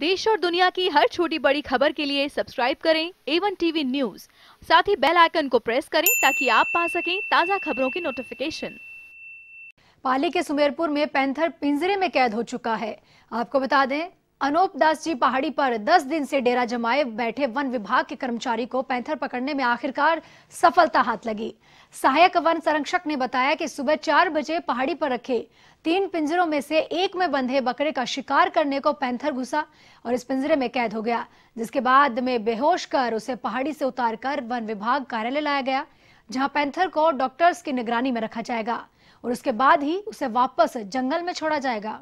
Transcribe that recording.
देश और दुनिया की हर छोटी बड़ी खबर के लिए सब्सक्राइब करें एवन टीवी न्यूज साथ ही बेल आइकन को प्रेस करें ताकि आप पा सकें ताज़ा खबरों की नोटिफिकेशन पाली के सुमेरपुर में पैंथर पिंजरे में कैद हो चुका है आपको बता दें अनूप दास जी पहाड़ी पर 10 दिन से डेरा जमाए बैठे वन विभाग के कर्मचारी को पैंथर पकड़ने में आखिरकार सफलता हाथ लगी सहायक वन संरक्षक ने बताया कि सुबह चार बजे पहाड़ी पर रखे तीन पिंजरों में से एक में बंधे बकरे का शिकार करने को पैंथर घुसा और इस पिंजरे में कैद हो गया जिसके बाद में बेहोश कर उसे पहाड़ी से उतार कर वन विभाग कार्यालय लाया गया जहाँ पैंथर को डॉक्टर्स की निगरानी में रखा जाएगा और उसके बाद ही उसे वापस जंगल में छोड़ा जाएगा